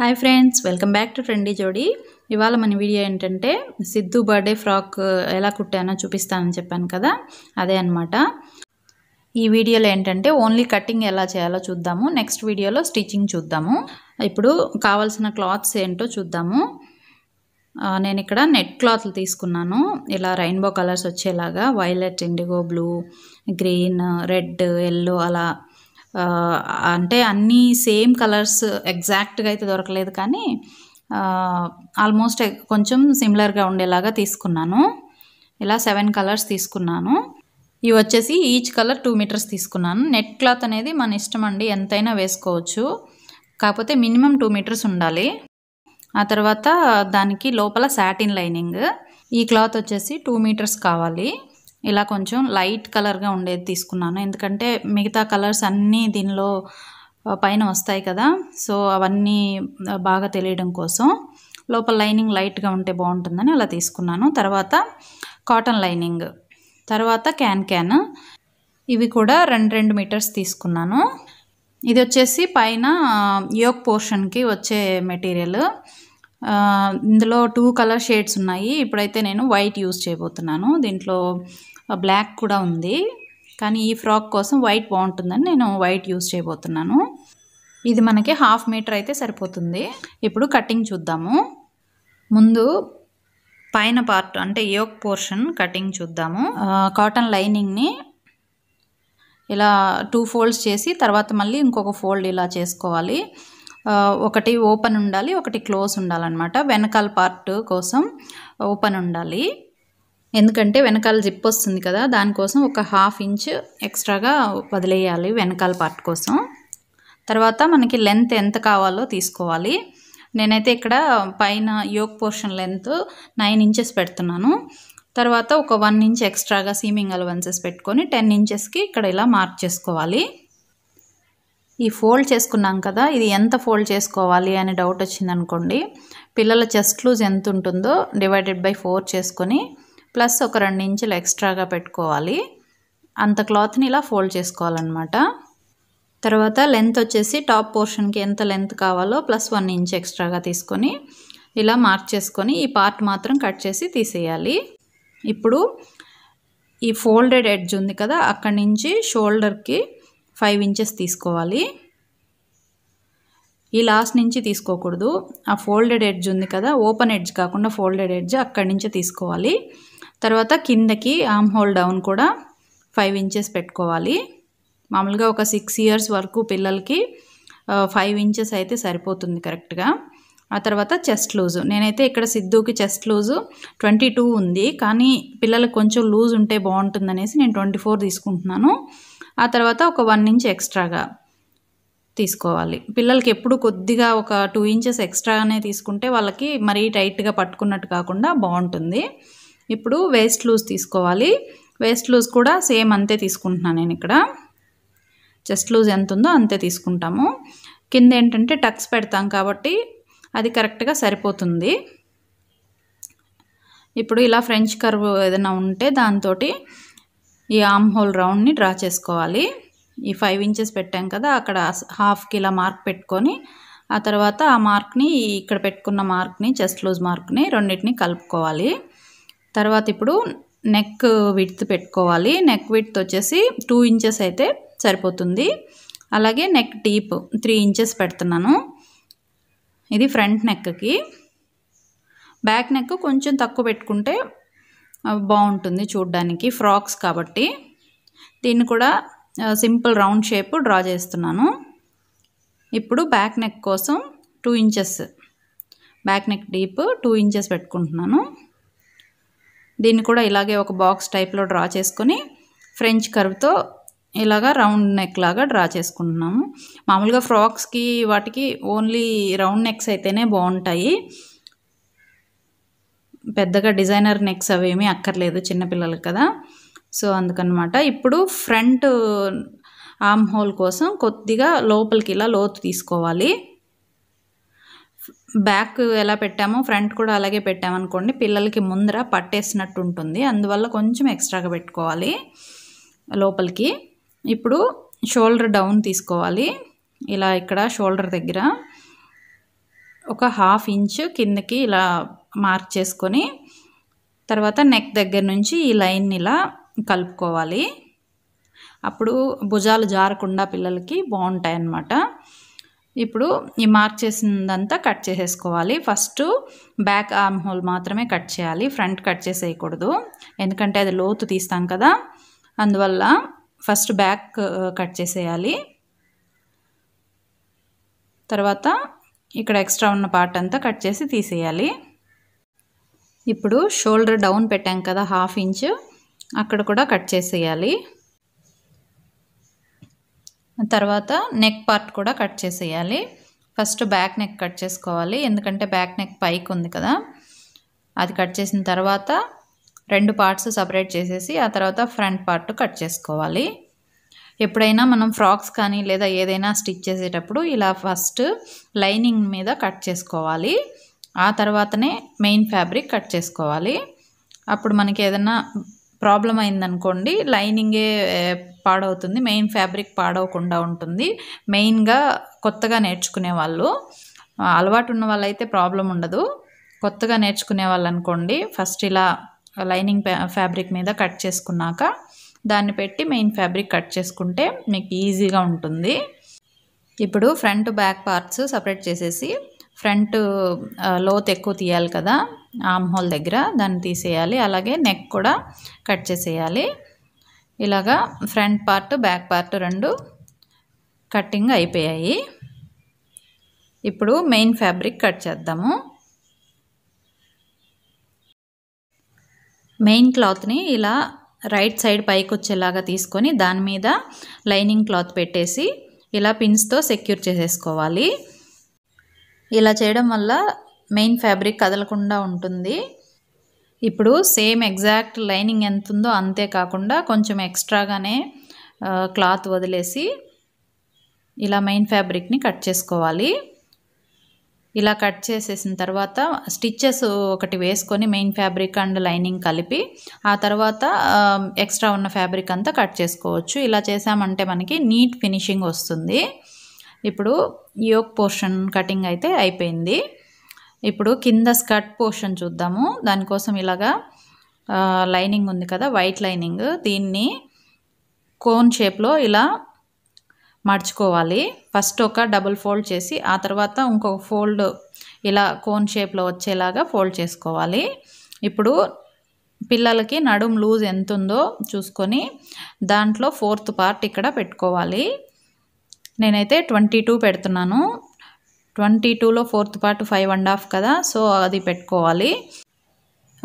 hi friends welcome back to trendy Jodi ఇవాళ మన video ఏంటంటే సిద్ధు బర్త్డే ఫ్రాక్ uh, ఎలా కుట్టానో చూపిస్తానని చెప్పాను కదా అదే అనమాట ఈ వీడియోలో ఏంటంటే ఓన్లీ కటింగ్ ఎలా చేయాలో చూద్దాము నెక్స్ట్ వీడియోలో స్టిచ్చింగ్ చూద్దాము ఇప్పుడు కావాల్సిన క్లాత్స్ ఏంటో చూద్దాము uh, నేను ఇక్కడ నెట్ క్లాత్లు తీసుకున్నాను ఇలా రెయిన్బో కలర్స్ వచ్చేలాగా violet indigo blue green red yellow అలా అంటే అన్నీ సేమ్ కలర్స్ ఎగ్జాక్ట్గా అయితే దొరకలేదు కానీ ఆల్మోస్ట్ కొంచెం సిమిలర్గా ఉండేలాగా తీసుకున్నాను ఇలా సెవెన్ కలర్స్ తీసుకున్నాను ఇవి వచ్చేసి ఈచ్ కలర్ టూ మీటర్స్ తీసుకున్నాను నెట్ క్లాత్ అనేది మన ఇష్టం అండి ఎంతైనా వేసుకోవచ్చు కాకపోతే మినిమం టూ మీటర్స్ ఉండాలి ఆ తర్వాత దానికి లోపల శాటిన్ లైనింగ్ ఈ క్లాత్ వచ్చేసి టూ మీటర్స్ కావాలి ఇలా కొంచెం లైట్ కలర్గా ఉండేది తీసుకున్నాను ఎందుకంటే మిగతా కలర్స్ అన్నీ దీనిలో పైన వస్తాయి కదా సో అవన్నీ బాగా తెలియడం కోసం లోపల లైనింగ్ లైట్గా ఉంటే బాగుంటుందని అలా తీసుకున్నాను తర్వాత కాటన్ లైనింగ్ తర్వాత క్యాన్ క్యాన్ ఇవి కూడా రెండు రెండు మీటర్స్ తీసుకున్నాను ఇది వచ్చేసి పైన యోక్ పోర్షన్కి వచ్చే మెటీరియల్ ఇందులో టూ కలర్ షేడ్స్ ఉన్నాయి ఇప్పుడైతే నేను వైట్ యూజ్ చేయబోతున్నాను దీంట్లో బ్లాక్ కూడా ఉంది కానీ ఈ ఫ్రాక్ కోసం వైట్ బాగుంటుందని నేను వైట్ యూస్ చేయబోతున్నాను ఇది మనకి హాఫ్ మీటర్ అయితే సరిపోతుంది ఇప్పుడు కటింగ్ చూద్దాము ముందు పైన పార్ట్ అంటే యోక్ పోర్షన్ కటింగ్ చూద్దాము కాటన్ లైనింగ్ని ఇలా టూ ఫోల్డ్స్ చేసి తర్వాత మళ్ళీ ఇంకొక ఫోల్డ్ ఇలా చేసుకోవాలి ఒకటి ఓపెన్ ఉండాలి ఒకటి క్లోజ్ ఉండాలన్నమాట వెనకాల పార్ట్ కోసం ఓపెన్ ఉండాలి ఎందుకంటే వెనకాల జిప్ వస్తుంది కదా దానికోసం ఒక హాఫ్ ఇంచ్ ఎక్స్ట్రాగా వదిలేయాలి వెనకాల పార్ట్ కోసం తర్వాత మనకి లెంత్ ఎంత కావాలో తీసుకోవాలి నేనైతే ఇక్కడ పైన yoke portion length nine inches పెడుతున్నాను తర్వాత ఒక వన్ ఇంచ్ ఎక్స్ట్రాగా సీమింగ్ అలవెన్సెస్ పెట్టుకొని టెన్ ఇంచెస్కి ఇక్కడ ఇలా మార్క్ చేసుకోవాలి ఈ ఫోల్డ్ చేసుకున్నాం కదా ఇది ఎంత ఫోల్డ్ చేసుకోవాలి అని డౌట్ వచ్చిందనుకోండి పిల్లల చెస్ట్ లూజ్ ఎంత ఉంటుందో డివైడెడ్ బై ఫోర్ చేసుకొని ప్లస్ ఒక రెండు ఇంచులు ఎక్స్ట్రాగా పెట్టుకోవాలి అంత క్లాత్ని ఇలా ఫోల్డ్ చేసుకోవాలన్నమాట తర్వాత లెంత్ వచ్చేసి టాప్ పోర్షన్కి ఎంత లెంత్ కావాలో ప్లస్ వన్ ఇంచ్ ఎక్స్ట్రాగా తీసుకొని ఇలా మార్క్ చేసుకొని ఈ పార్ట్ మాత్రం కట్ చేసి తీసేయాలి ఇప్పుడు ఈ ఫోల్డెడ్ ఎడ్జ్ ఉంది కదా అక్కడి నుంచి షోల్డర్కి ఫైవ్ ఇంచెస్ తీసుకోవాలి ఈ లాస్ట్ నుంచి తీసుకోకూడదు ఆ ఫోల్డెడ్ ఎడ్జ్ ఉంది కదా ఓపెన్ ఎడ్జ్ కాకుండా ఫోల్డెడ్ ఎడ్జ్ అక్కడి నుంచే తీసుకోవాలి తర్వాత కిందకి ఆమ్ హోల్ డౌన్ కూడా ఫైవ్ ఇంచెస్ పెట్టుకోవాలి మామూలుగా ఒక సిక్స్ ఇయర్స్ వరకు పిల్లలకి ఫైవ్ ఇంచెస్ అయితే సరిపోతుంది కరెక్ట్గా ఆ తర్వాత చెస్ట్ లూజు నేనైతే ఇక్కడ సిద్ధుకి చెస్ట్ లూజు ట్వంటీ టూ ఉంది కానీ పిల్లలకు కొంచెం లూజ్ ఉంటే బాగుంటుందనేసి నేను ట్వంటీ ఫోర్ తీసుకుంటున్నాను ఆ తర్వాత ఒక వన్ ఇంచ్ ఎక్స్ట్రాగా తీసుకోవాలి పిల్లలకి ఎప్పుడు కొద్దిగా ఒక టూ ఇంచెస్ ఎక్స్ట్రానే తీసుకుంటే వాళ్ళకి మరీ టైట్గా పట్టుకున్నట్టు కాకుండా బాగుంటుంది ఇప్పుడు వేస్ట్ లూజ్ తీసుకోవాలి వేస్ట్ లూజ్ కూడా సేమ్ అంతే తీసుకుంటున్నాను నేను ఇక్కడ చెస్ట్ లూజ్ ఎంత ఉందో అంతే తీసుకుంటాము కింద ఏంటంటే టక్స్ పెడతాం కాబట్టి అది కరెక్ట్గా సరిపోతుంది ఇప్పుడు ఇలా ఫ్రెంచ్ కర్వ్ ఏదైనా ఉంటే దాంతో ఈ ఆమ్ హోల్ రౌండ్ని డ్రా చేసుకోవాలి ఈ ఫైవ్ ఇంచెస్ పెట్టాం కదా అక్కడ హాఫ్ ఇలా మార్క్ పెట్టుకొని ఆ తర్వాత ఆ మార్క్ని ఇక్కడ పెట్టుకున్న మార్క్ని చెస్ట్ లూజ్ మార్క్ని రెండింటిని కలుపుకోవాలి తర్వాత ఇప్పుడు నెక్ విడ్త్ పెట్టుకోవాలి నెక్ విడ్త్ వచ్చేసి టూ ఇంచెస్ అయితే సరిపోతుంది అలాగే నెక్ డీప్ త్రీ ఇంచెస్ పెడుతున్నాను ఇది ఫ్రంట్ నెక్కి బ్యాక్ నెక్ కొంచెం తక్కువ పెట్టుకుంటే బాగుంటుంది చూడ్డానికి ఫ్రాక్స్ కాబట్టి దీన్ని కూడా సింపుల్ రౌండ్ షేప్ డ్రా చేస్తున్నాను ఇప్పుడు బ్యాక్ నెక్ కోసం two inches back neck deep two inches పెట్టుకుంటున్నాను దీన్ని కూడా ఇలాగే ఒక బాక్స్ టైప్లో డ్రా చేసుకొని ఫ్రెంచ్ కర్వ్తో ఇలాగా రౌండ్ నెక్ లాగా డ్రా చేసుకుంటున్నాము మామూలుగా ఫ్రాక్స్కి వాటికి ఓన్లీ రౌండ్ నెక్స్ అయితేనే బాగుంటాయి పెద్దగా డిజైనర్ నెక్స్ అవేమీ అక్కర్లేదు చిన్నపిల్లలు కదా సో అందుకనమాట ఇప్పుడు ఫ్రంట్ ఆమ్ హోల్ కోసం కొద్దిగా లోపలికి ఇలా లోతు తీసుకోవాలి బ్యాక్ ఎలా పెట్టామో ఫ్రంట్ కూడా అలాగే పెట్టామనుకోండి పిల్లలకి ముందర పట్టేసినట్టు ఉంటుంది అందువల్ల కొంచెం ఎక్స్ట్రాగా పెట్టుకోవాలి లోపలికి ఇప్పుడు షోల్డర్ డౌన్ తీసుకోవాలి ఇలా ఇక్కడ షోల్డర్ దగ్గర ఒక హాఫ్ ఇంచ్ కిందకి ఇలా మార్క్ చేసుకొని తర్వాత నెక్ దగ్గర నుంచి ఈ లైన్ ఇలా కలుపుకోవాలి అప్పుడు భుజాలు జారకుండా పిల్లలకి బాగుంటాయి అన్నమాట ఇప్పుడు ఈ మార్క్ చేసినదంతా కట్ చేసేసుకోవాలి ఫస్ట్ బ్యాక్ ఆర్మ్ హోల్ మాత్రమే కట్ చేయాలి ఫ్రంట్ కట్ చేసేయకూడదు ఎందుకంటే అది లోతు తీస్తాం కదా అందువల్ల ఫస్ట్ బ్యాక్ కట్ చేసేయాలి తర్వాత ఇక్కడ ఎక్స్ట్రా ఉన్న పార్ట్ అంతా కట్ చేసి తీసేయాలి ఇప్పుడు షోల్డర్ డౌన్ పెట్టాం కదా హాఫ్ ఇంచ్ అక్కడ కూడా కట్ చేసేయాలి తర్వాత నెక్ పార్ట్ కూడా కట్ చేసేయాలి ఫస్ట్ బ్యాక్ నెక్ కట్ చేసుకోవాలి ఎందుకంటే బ్యాక్ నెక్ పైకి ఉంది కదా అది కట్ చేసిన తర్వాత రెండు పార్ట్స్ సపరేట్ చేసేసి ఆ తర్వాత ఫ్రంట్ పార్ట్ కట్ చేసుకోవాలి ఎప్పుడైనా మనం ఫ్రాక్స్ కానీ లేదా ఏదైనా స్టిచ్ చేసేటప్పుడు ఇలా ఫస్ట్ లైనింగ్ మీద కట్ చేసుకోవాలి ఆ తర్వాతనే మెయిన్ ఫ్యాబ్రిక్ కట్ చేసుకోవాలి అప్పుడు మనకి ఏదైనా ప్రాబ్లం అయిందనుకోండి లైనింగే పాడవుతుంది మెయిన్ ఫ్యాబ్రిక్ పాడవకుండా ఉంటుంది మెయిన్గా కొత్తగా నేర్చుకునే వాళ్ళు అలవాటు ఉన్న వాళ్ళైతే ప్రాబ్లం ఉండదు కొత్తగా నేర్చుకునే వాళ్ళు అనుకోండి ఫస్ట్ ఇలా లైనింగ్ ఫ్యాబ్రిక్ మీద కట్ చేసుకున్నాక దాన్ని పెట్టి మెయిన్ ఫ్యాబ్రిక్ కట్ చేసుకుంటే మీకు ఈజీగా ఉంటుంది ఇప్పుడు ఫ్రంట్ బ్యాక్ పార్ట్స్ సపరేట్ చేసేసి ఫ్రంట్ లోత్ ఎక్కువ తీయాలి కదా ఆమ్ హోల్ దగ్గర దాన్ని తీసేయాలి అలాగే నెక్ కూడా కట్ చేసేయాలి ఇలాగా ఫ్రంట్ పార్ట్ బ్యాక్ పార్ట్ రెండు కట్టింగ్ అయిపోయాయి ఇప్పుడు మెయిన్ ఫ్యాబ్రిక్ కట్ చేద్దాము మెయిన్ క్లాత్ని ఇలా రైట్ సైడ్ పైకి వచ్చేలాగా తీసుకొని దాని మీద లైనింగ్ క్లాత్ పెట్టేసి ఇలా పిన్స్తో సెక్యూర్ చేసేసుకోవాలి ఇలా చేయడం వల్ల మెయిన్ ఫ్యాబ్రిక్ కదలకుండా ఉంటుంది ఇప్పుడు సేమ్ ఎగ్జాక్ట్ లైనింగ్ ఎంత ఉందో అంతే కాకుండా కొంచెం ఎక్స్ట్రాగానే క్లాత్ వదిలేసి ఇలా మెయిన్ ఫ్యాబ్రిక్ని కట్ చేసుకోవాలి ఇలా కట్ చేసేసిన తర్వాత స్టిచ్చెస్ ఒకటి వేసుకొని మెయిన్ ఫ్యాబ్రిక్ అండ్ లైనింగ్ కలిపి ఆ తర్వాత ఎక్స్ట్రా ఉన్న ఫ్యాబ్రిక్ అంతా కట్ చేసుకోవచ్చు ఇలా చేసామంటే మనకి నీట్ ఫినిషింగ్ వస్తుంది ఇప్పుడు యోక్ పోర్షన్ కటింగ్ అయితే అయిపోయింది ఇప్పుడు కింద స్కర్ట్ పోర్షన్ చూద్దాము దానికోసం ఇలాగా లైనింగ్ ఉంది కదా వైట్ లైనింగ్ దీన్ని కోన్ షేప్లో ఇలా మర్చుకోవాలి ఫస్ట్ ఒక డబుల్ ఫోల్డ్ చేసి ఆ తర్వాత ఇంకొక ఫోల్డ్ ఇలా కోన్ షేప్లో వచ్చేలాగా ఫోల్డ్ చేసుకోవాలి ఇప్పుడు పిల్లలకి నడుం లూజ్ ఎంత ఉందో చూసుకొని దాంట్లో ఫోర్త్ పార్ట్ ఇక్కడ పెట్టుకోవాలి నేనైతే ట్వంటీ టూ పెడుతున్నాను ట్వంటీ టూలో fourth part five and half కదా సో అది పెట్టుకోవాలి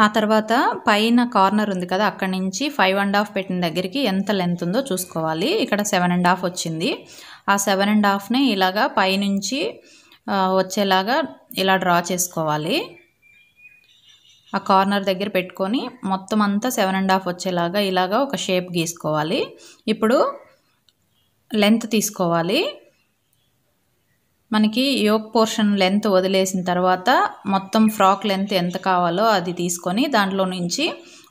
ఆ తర్వాత పైన కార్నర్ ఉంది కదా అక్కడి నుంచి ఫైవ్ అండ్ హాఫ్ పెట్టిన దగ్గరికి ఎంత లెంత్ ఉందో చూసుకోవాలి ఇక్కడ సెవెన్ అండ్ హాఫ్ వచ్చింది ఆ సెవెన్ అండ్ హాఫ్ని ఇలాగా పైనుంచి వచ్చేలాగా ఇలా డ్రా చేసుకోవాలి ఆ కార్నర్ దగ్గర పెట్టుకొని మొత్తం అంతా సెవెన్ అండ్ హాఫ్ వచ్చేలాగా ఇలాగా ఒక షేప్ గీసుకోవాలి ఇప్పుడు లెంత్ తీసుకోవాలి మనకి యోక్ పోర్షన్ లెంత్ వదిలేసిన తర్వాత మొత్తం ఫ్రాక్ లెంత్ ఎంత కావాలో అది తీసుకొని దాంట్లో నుంచి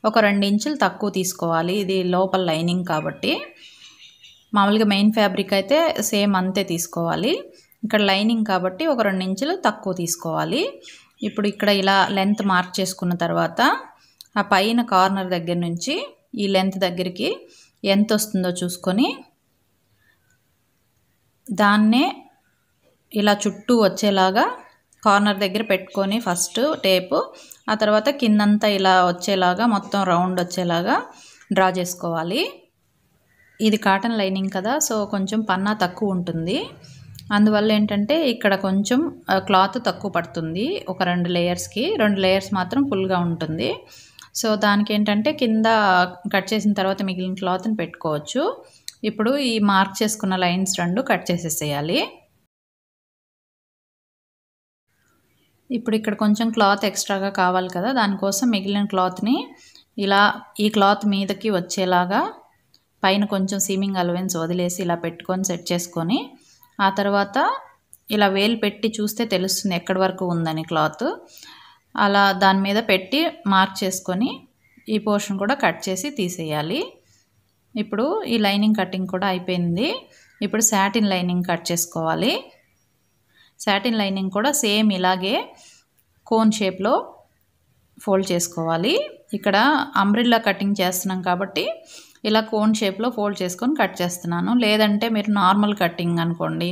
ఒక రెండు ఇంచులు తక్కువ తీసుకోవాలి ఇది లోపల లైనింగ్ కాబట్టి మామూలుగా మెయిన్ ఫ్యాబ్రిక్ అయితే సేమ్ అంతే తీసుకోవాలి ఇక్కడ లైనింగ్ కాబట్టి ఒక రెండు ఇంచులు తక్కువ తీసుకోవాలి ఇప్పుడు ఇక్కడ ఇలా లెంత్ మార్క్ చేసుకున్న తర్వాత ఆ పైన కార్నర్ దగ్గర నుంచి ఈ లెంత్ దగ్గరికి ఎంత వస్తుందో చూసుకొని దాన్నే ఇలా చుట్టూ వచ్చేలాగా కార్నర్ దగ్గర పెట్టుకొని ఫస్ట్ టేపు ఆ తర్వాత కిందంతా ఇలా వచ్చేలాగా మొత్తం రౌండ్ వచ్చేలాగా డ్రా చేసుకోవాలి ఇది కాటన్ లైనింగ్ కదా సో కొంచెం పన్నా తక్కువ ఉంటుంది అందువల్ల ఏంటంటే ఇక్కడ కొంచెం క్లాత్ తక్కువ పడుతుంది ఒక రెండు లేయర్స్కి రెండు లేయర్స్ మాత్రం ఫుల్గా ఉంటుంది సో దానికి ఏంటంటే కింద కట్ చేసిన తర్వాత మిగిలిన క్లాత్ని పెట్టుకోవచ్చు ఇప్పుడు ఈ మార్క్ చేసుకున్న లైన్స్ రెండు కట్ చేసేసేయాలి ఇప్పుడు ఇక్కడ కొంచెం క్లాత్ ఎక్స్ట్రాగా కావాలి కదా దానికోసం మిగిలిన క్లాత్ని ఇలా ఈ క్లాత్ మీదకి వచ్చేలాగా పైన కొంచెం సీమింగ్ అలవెన్స్ వదిలేసి ఇలా పెట్టుకొని సెట్ చేసుకొని ఆ తర్వాత ఇలా వేలు పెట్టి చూస్తే తెలుస్తుంది ఎక్కడి వరకు ఉందని క్లాత్ అలా దాని మీద పెట్టి మార్క్ చేసుకొని ఈ పోర్షన్ కూడా కట్ చేసి తీసేయాలి ఇప్పుడు ఈ లైనింగ్ కటింగ్ కూడా అయిపోయింది ఇప్పుడు శాటిన్ లైనింగ్ కట్ చేసుకోవాలి శాటిన్ లైనింగ్ కూడా సేమ్ ఇలాగే కోన్ షేప్లో ఫోల్డ్ చేసుకోవాలి ఇక్కడ అంబ్రిల్లా కటింగ్ చేస్తున్నాం కాబట్టి ఇలా కోన్ షేప్లో ఫోల్డ్ చేసుకొని కట్ చేస్తున్నాను లేదంటే మీరు నార్మల్ కటింగ్ అనుకోండి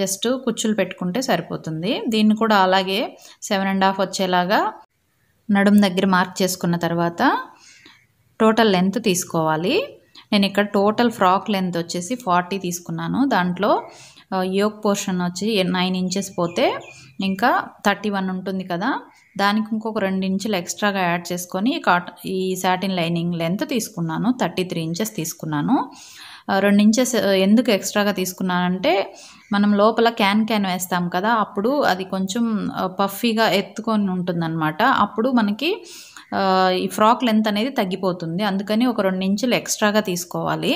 జస్ట్ కుచ్చులు పెట్టుకుంటే సరిపోతుంది దీన్ని కూడా అలాగే సెవెన్ అండ్ హాఫ్ వచ్చేలాగా నడుము దగ్గర మార్క్ చేసుకున్న తర్వాత టోటల్ లెంత్ తీసుకోవాలి నేను ఇక్కడ టోటల్ ఫ్రాక్ లెంత్ వచ్చేసి ఫార్టీ తీసుకున్నాను దాంట్లో యోగ్ పోర్షన్ వచ్చి నైన్ ఇంచెస్ పోతే ఇంకా థర్టీ వన్ ఉంటుంది కదా దానికి ఇంకొక రెండు ఇంచులు ఎక్స్ట్రాగా యాడ్ చేసుకొని ఈ సాటిన్ లైనింగ్ లెంత్ తీసుకున్నాను థర్టీ త్రీ ఇంచెస్ తీసుకున్నాను రెండు ఇంచెస్ ఎందుకు ఎక్స్ట్రాగా తీసుకున్నానంటే మనం లోపల క్యాన్ క్యాన్ వేస్తాం కదా అప్పుడు అది కొంచెం పఫీగా ఎత్తుకొని ఉంటుందన్నమాట అప్పుడు మనకి ఈ ఫ్రాక్ లెంత్ అనేది తగ్గిపోతుంది అందుకని ఒక రెండు ఇంచులు ఎక్స్ట్రాగా తీసుకోవాలి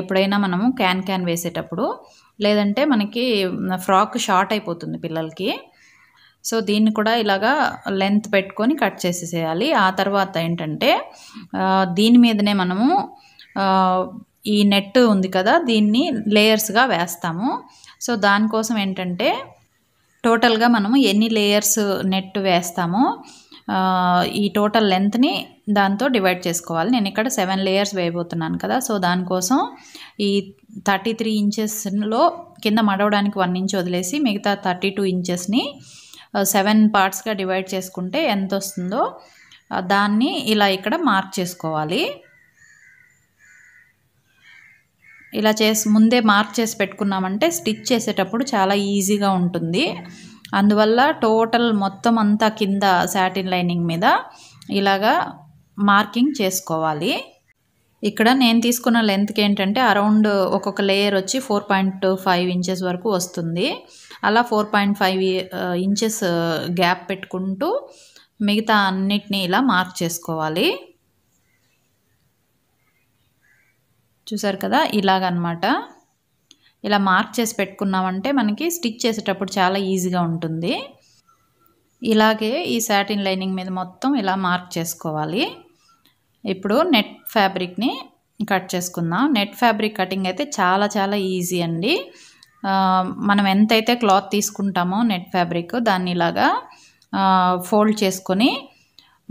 ఎప్పుడైనా మనము క్యాన్ క్యాన్ వేసేటప్పుడు లేదంటే మనకి ఫ్రాక్ షార్ట్ అయిపోతుంది పిల్లలకి సో దీన్ని కూడా ఇలాగా లెంత్ పెట్టుకొని కట్ చేసేసేయాలి ఆ తర్వాత ఏంటంటే దీని మీదనే మనము ఈ నెట్ ఉంది కదా దీన్ని లేయర్స్గా వేస్తాము సో దానికోసం ఏంటంటే టోటల్గా మనము ఎన్ని లేయర్స్ నెట్ వేస్తామో ఈ టోటల్ లెంత్ని దాంతో డివైడ్ చేసుకోవాలి నేను ఇక్కడ సెవెన్ లేయర్స్ వేయబోతున్నాను కదా సో దానికోసం ఈ థర్టీ త్రీ ఇంచెస్లో కింద మడవడానికి వన్ ఇంచ్ వదిలేసి మిగతా థర్టీ టూ ఇంచెస్ని సెవెన్ పార్ట్స్గా డివైడ్ చేసుకుంటే ఎంత వస్తుందో దాన్ని ఇలా ఇక్కడ మార్క్ చేసుకోవాలి ఇలా చేసి ముందే మార్క్ చేసి పెట్టుకున్నామంటే స్టిచ్ చేసేటప్పుడు చాలా ఈజీగా ఉంటుంది అందువల్ల టోటల్ మొత్తం అంతా కింద శాటిన్ లైనింగ్ మీద ఇలాగా మార్కింగ్ చేసుకోవాలి ఇక్కడ నేను తీసుకున్న లెంత్కి ఏంటంటే అరౌండ్ ఒక్కొక్క లేయర్ వచ్చి ఫోర్ పాయింట్ ఫైవ్ ఇంచెస్ వరకు వస్తుంది అలా four point five inches gap పెట్టుకుంటూ మిగతా అన్నిటినీ ఇలా మార్క్ చేసుకోవాలి చూసారు కదా ఇలాగనమాట ఇలా మార్క్ చేసి పెట్టుకున్నామంటే మనకి స్టిచ్ చేసేటప్పుడు చాలా ఈజీగా ఉంటుంది ఇలాగే ఈ శాటిన్ లైనింగ్ మీద మొత్తం ఇలా మార్క్ చేసుకోవాలి ఇప్పుడు నెట్ ఫ్యాబ్రిక్ని కట్ చేసుకుందాం నెట్ ఫ్యాబ్రిక్ కటింగ్ అయితే చాలా చాలా ఈజీ అండి మనం ఎంతైతే క్లాత్ తీసుకుంటామో నెట్ ఫ్యాబ్రిక్ దాన్ని ఇలాగా ఫోల్డ్ చేసుకొని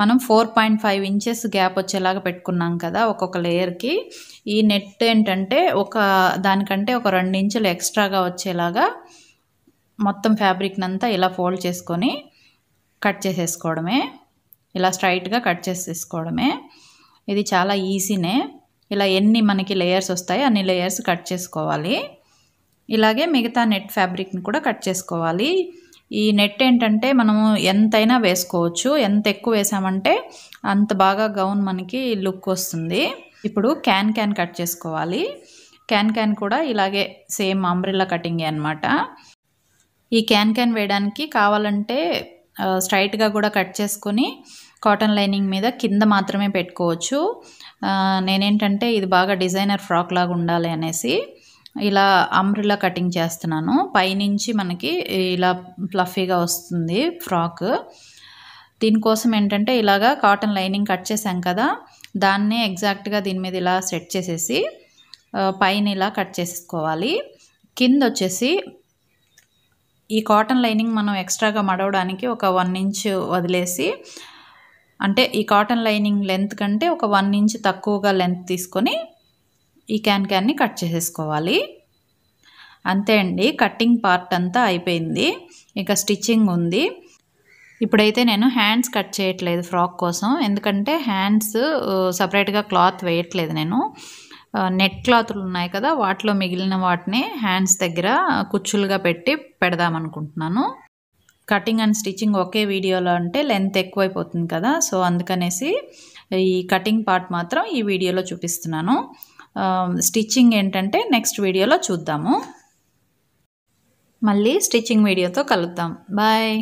మనం four point five inches gap వచ్చేలాగా పెట్టుకున్నాం కదా ఒక్కొక్క లేయర్కి ఈ నెట్ ఏంటంటే ఒక దానికంటే ఒక రెండు ఇంచులు ఎక్స్ట్రాగా వచ్చేలాగా మొత్తం ఫ్యాబ్రిక్ని అంతా ఇలా ఫోల్డ్ చేసుకొని కట్ చేసేసుకోవడమే ఇలా స్ట్రైట్గా కట్ చేసేసుకోవడమే ఇది చాలా ఈజీనే ఇలా ఎన్ని మనకి లేయర్స్ వస్తాయో అన్ని లేయర్స్ కట్ చేసుకోవాలి ఇలాగే మిగతా నెట్ ఫ్యాబ్రిక్ని కూడా కట్ చేసుకోవాలి ఈ నెట్ ఏంటంటే మనము ఎంతైనా వేసుకోవచ్చు ఎంత ఎక్కువ వేసామంటే అంత బాగా గౌన్ మనకి లుక్ వస్తుంది ఇప్పుడు క్యాన్ క్యాన్ కట్ చేసుకోవాలి క్యాన్ క్యాన్ కూడా ఇలాగే సేమ్ అంబ్రిల్లా కటింగే అనమాట ఈ క్యాన్ క్యాన్ వేయడానికి కావాలంటే స్ట్రైట్గా కూడా కట్ చేసుకొని కాటన్ లైనింగ్ మీద కింద మాత్రమే పెట్టుకోవచ్చు నేనేంటంటే ఇది బాగా డిజైనర్ ఫ్రాక్ లాగా ఉండాలి అనేసి ఇలా అంబ్రిలా కటింగ్ చేస్తున్నాను పైనుంచి మనకి ఇలా ఫ్లఫీగా వస్తుంది ఫ్రాక్ దీనికోసం ఏంటంటే ఇలాగా కాటన్ లైనింగ్ కట్ చేసాం కదా దాన్నే ఎగ్జాక్ట్గా దీని మీద ఇలా సెట్ చేసేసి పైన ఇలా కట్ చేసుకోవాలి కింద వచ్చేసి ఈ కాటన్ లైనింగ్ మనం ఎక్స్ట్రాగా మడవడానికి ఒక వన్ ఇంచ్ వదిలేసి అంటే ఈ కాటన్ లైనింగ్ లెంత్ కంటే ఒక వన్ ఇంచ్ తక్కువగా లెంత్ తీసుకొని ఈ క్యాన్ క్యాన్ని కట్ చేసేసుకోవాలి అంతే అండి కట్టింగ్ పార్ట్ అంతా అయిపోయింది ఇక స్టిచ్చింగ్ ఉంది ఇప్పుడైతే నేను హ్యాండ్స్ కట్ చేయట్లేదు ఫ్రాక్ కోసం ఎందుకంటే హ్యాండ్స్ సపరేట్గా క్లాత్ వేయట్లేదు నేను నెట్ క్లాతులు ఉన్నాయి కదా వాటిలో మిగిలిన వాటిని హ్యాండ్స్ దగ్గర కుచ్చులుగా పెట్టి పెడదామనుకుంటున్నాను కటింగ్ అండ్ స్టిచ్చింగ్ ఒకే వీడియోలో అంటే లెంత్ ఎక్కువైపోతుంది కదా సో అందుకనేసి ఈ కటింగ్ పార్ట్ మాత్రం ఈ వీడియోలో చూపిస్తున్నాను స్టిచ్చింగ్ ఏంటంటే నెక్స్ట్ వీడియోలో చూద్దాము మళ్ళీ స్టిచ్చింగ్ వీడియోతో కలుద్దాం బాయ్